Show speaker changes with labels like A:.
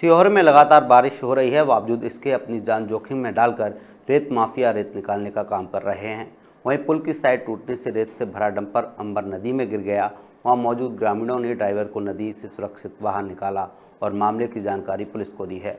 A: सीहोर में लगातार बारिश हो रही है बावजूद इसके अपनी जान जोखिम में डालकर रेत माफिया रेत निकालने का काम कर रहे हैं वहीं पुल की साइड टूटने से रेत से भरा डंपर अंबर नदी में गिर गया वहां मौजूद ग्रामीणों ने ड्राइवर को नदी से सुरक्षित बाहर निकाला और मामले की जानकारी पुलिस को दी है